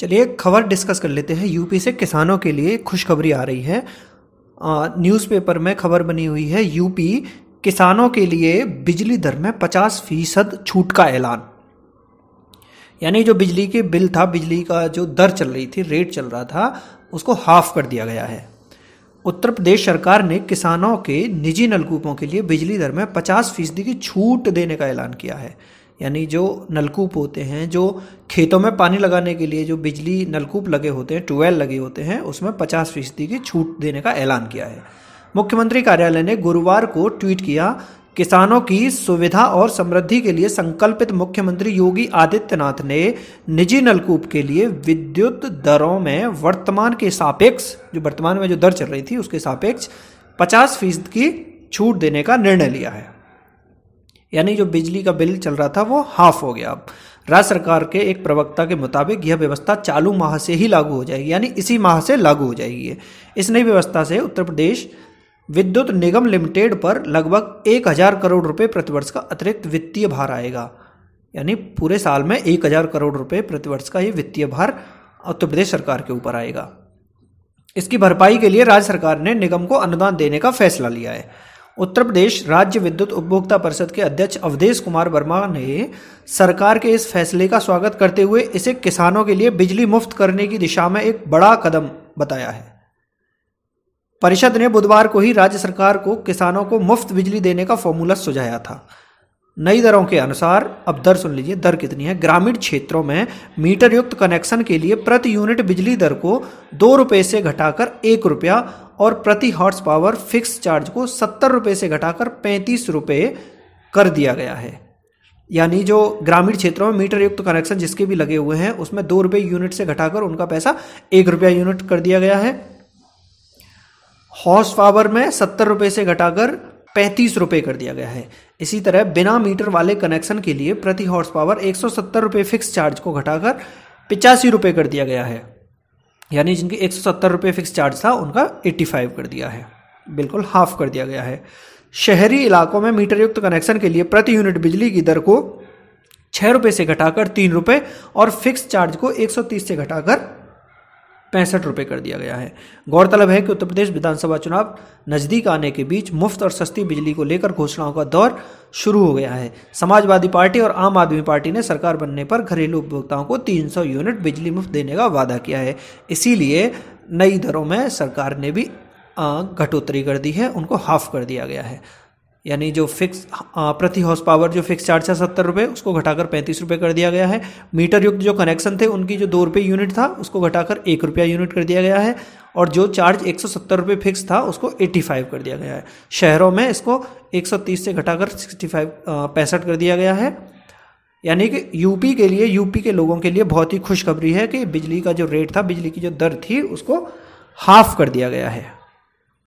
चलिए एक खबर डिस्कस कर लेते हैं यूपी से किसानों के लिए खुशखबरी आ रही है न्यूज़पेपर में खबर बनी हुई है यूपी किसानों के लिए बिजली दर में 50 फीसद छूट का ऐलान यानी जो बिजली के बिल था बिजली का जो दर चल रही थी रेट चल रहा था उसको हाफ कर दिया गया है उत्तर प्रदेश सरकार ने किसानों के निजी नलकूपों के लिए बिजली दर में 50 फीसदी की छूट देने का ऐलान किया है यानी जो नलकूप होते हैं जो खेतों में पानी लगाने के लिए जो बिजली नलकूप लगे होते हैं ट्यूबवेल लगे होते हैं उसमें पचास फीसदी की छूट देने का ऐलान किया है मुख्यमंत्री कार्यालय ने गुरुवार को ट्वीट किया किसानों की सुविधा और समृद्धि के लिए संकल्पित मुख्यमंत्री योगी आदित्यनाथ ने निजी नलकूप के लिए विद्युत दरों में वर्तमान के सापेक्ष जो वर्तमान में जो दर चल रही थी उसके सापेक्ष पचास फीसद की छूट देने का निर्णय लिया है यानी जो बिजली का बिल चल रहा था वो हाफ हो गया अब राज्य सरकार के एक प्रवक्ता के मुताबिक यह व्यवस्था चालू माह से ही लागू हो जाएगी यानी इसी माह से लागू हो जाएगी इस नई व्यवस्था से उत्तर प्रदेश विद्युत निगम लिमिटेड पर लगभग एक हजार करोड़ रुपए प्रतिवर्ष का अतिरिक्त वित्तीय भार आएगा यानी पूरे साल में एक हजार करोड़ रुपए प्रतिवर्ष का ये वित्तीय भार उत्तर प्रदेश सरकार के ऊपर आएगा इसकी भरपाई के लिए राज्य सरकार ने निगम को अनुदान देने का फैसला लिया है उत्तर प्रदेश राज्य विद्युत उपभोक्ता परिषद के अध्यक्ष अवधेश कुमार वर्मा ने सरकार के इस फैसले का स्वागत करते हुए इसे किसानों के लिए बिजली मुफ्त करने की दिशा में एक बड़ा कदम बताया है परिषद ने बुधवार को ही राज्य सरकार को किसानों को मुफ्त बिजली देने का फॉर्मूला सुझाया था नई दरों के अनुसार अब दर सुन लीजिए दर कितनी है ग्रामीण क्षेत्रों में मीटर युक्त कनेक्शन के लिए प्रति यूनिट बिजली दर को दो रुपये से घटाकर एक रुपया और प्रति हॉर्स पावर फिक्स चार्ज को सत्तर रुपये से घटाकर पैंतीस रुपये कर दिया गया है यानी जो ग्रामीण क्षेत्रों में मीटर युक्त कनेक्शन जिसके भी लगे हुए हैं उसमें दो रुपये यूनिट से घटाकर उनका पैसा एक रुपया यूनिट कर दिया गया है हॉर्स पावर में सत्तर रुपये से घटाकर पैंतीस रुपये कर दिया गया है इसी तरह बिना मीटर वाले कनेक्शन के लिए प्रति हॉर्स पावर एक सौ सत्तर रुपये फिक्स चार्ज को घटाकर पिचासी रुपये कर दिया गया है यानी जिनके एक सौ सत्तर रुपये फिक्स चार्ज था उनका एट्टी फाइव कर दिया है बिल्कुल हाफ कर दिया गया है शहरी इलाकों में मीटर युक्त कनेक्शन के लिए प्रति यूनिट बिजली की दर को छः रुपये से घटाकर तीन रुपये और फिक्स चार्ज को एक सौ तीस से घटाकर पैंसठ रुपये कर दिया गया है गौरतलब है कि उत्तर प्रदेश विधानसभा चुनाव नज़दीक आने के बीच मुफ्त और सस्ती बिजली को लेकर घोषणाओं का दौर शुरू हो गया है समाजवादी पार्टी और आम आदमी पार्टी ने सरकार बनने पर घरेलू उपभोक्ताओं को 300 यूनिट बिजली मुफ्त देने का वादा किया है इसीलिए नई दरों में सरकार ने भी घटोतरी कर दी है उनको हाफ कर दिया गया है यानी जो फिक्स प्रति हॉर्स पावर जो फिक्स चार्ज था सत्तर रुपये उसको घटाकर पैंतीस रुपये कर दिया गया है मीटर युक्त जो कनेक्शन थे उनकी जो दो रुपये यूनिट था उसको घटाकर एक रुपया यूनिट कर दिया गया है और जो चार्ज एक सौ सत्तर रुपये फिक्स था उसको एट्टी फाइव कर दिया गया है शहरों में इसको एक सौ तीस से घटाकर सिक्सटी फाइव पैंसठ कर दिया गया है यानी कि यूपी के लिए यूपी के लोगों के लिए बहुत ही खुशखबरी है कि बिजली का जो रेट था बिजली की जो दर थी उसको हाफ कर दिया गया है